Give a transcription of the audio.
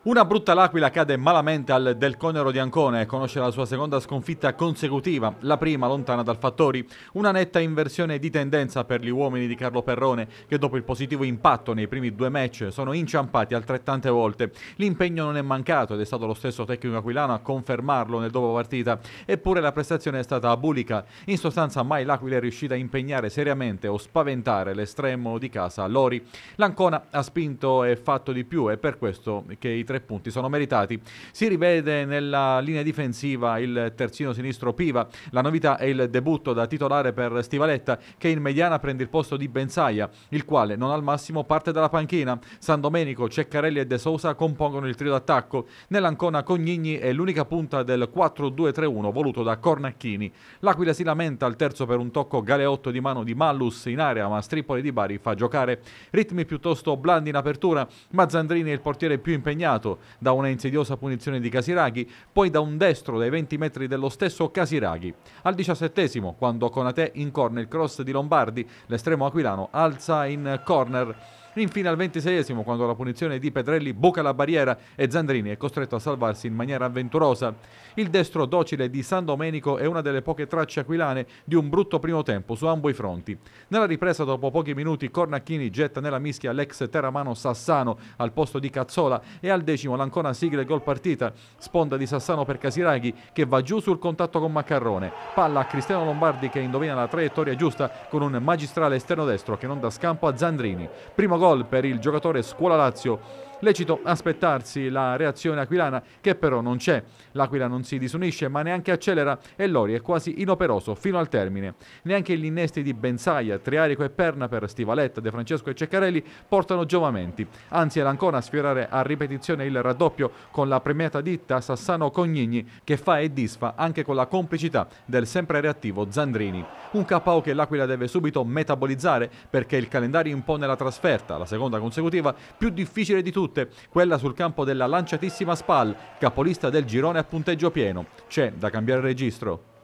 Una brutta l'aquila cade malamente al Del Conero di Ancona e conosce la sua seconda sconfitta consecutiva, la prima lontana dal Fattori. Una netta inversione di tendenza per gli uomini di Carlo Perrone, che dopo il positivo impatto nei primi due match sono inciampati altrettante volte. L'impegno non è mancato ed è stato lo stesso tecnico aquilano a confermarlo nel dopopartita, eppure la prestazione è stata abulica. In sostanza mai l'aquila è riuscita a impegnare seriamente o spaventare l'estremo di casa Lori. L'Ancona ha spinto e fatto di più e per questo che i tre punti sono meritati. Si rivede nella linea difensiva il terzino sinistro Piva, la novità è il debutto da titolare per Stivaletta che in mediana prende il posto di Benzaia, il quale non al massimo parte dalla panchina. San Domenico, Ceccarelli e De Sousa compongono il trio d'attacco. Nell'Ancona Cognigni è l'unica punta del 4-2-3-1 voluto da Cornacchini. L'Aquila si lamenta al terzo per un tocco galeotto di mano di Mallus in area, ma Stripoli di Bari fa giocare. Ritmi piuttosto blandi in apertura, ma Zandrini è il portiere più impegnato scatenato da una insidiosa punizione di Casiraghi, poi da un destro dai 20 metri dello stesso Casiraghi. Al diciassettesimo, quando Conate incorna il cross di Lombardi, l'estremo aquilano alza in corner Infine al 26esimo, quando la punizione di Petrelli buca la barriera e Zandrini è costretto a salvarsi in maniera avventurosa. Il destro docile di San Domenico è una delle poche tracce aquilane di un brutto primo tempo su ambo i fronti. Nella ripresa dopo pochi minuti Cornacchini getta nella mischia l'ex teramano Sassano al posto di Cazzola e al decimo l'Ancona Sigle gol partita. Sponda di Sassano per Casiraghi che va giù sul contatto con Maccarrone. Palla a Cristiano Lombardi che indovina la traiettoria giusta con un magistrale esterno destro che non dà scampo a Zandrini. Primo gol gol per il giocatore Scuola Lazio Lecito aspettarsi la reazione aquilana che però non c'è. L'Aquila non si disunisce ma neanche accelera e Lori è quasi inoperoso fino al termine. Neanche gli innesti di Benzaia, Triarico e Perna per Stivaletta, De Francesco e Ceccarelli portano giovamenti. Anzi è l'Ancona a sfiorare a ripetizione il raddoppio con la premiata ditta Sassano Cognigni che fa e disfa anche con la complicità del sempre reattivo Zandrini. Un KO che l'Aquila deve subito metabolizzare perché il calendario impone la trasferta, la seconda consecutiva, più difficile di tutti tutte quella sul campo della lanciatissima Spal, capolista del girone a punteggio pieno. C'è da cambiare registro.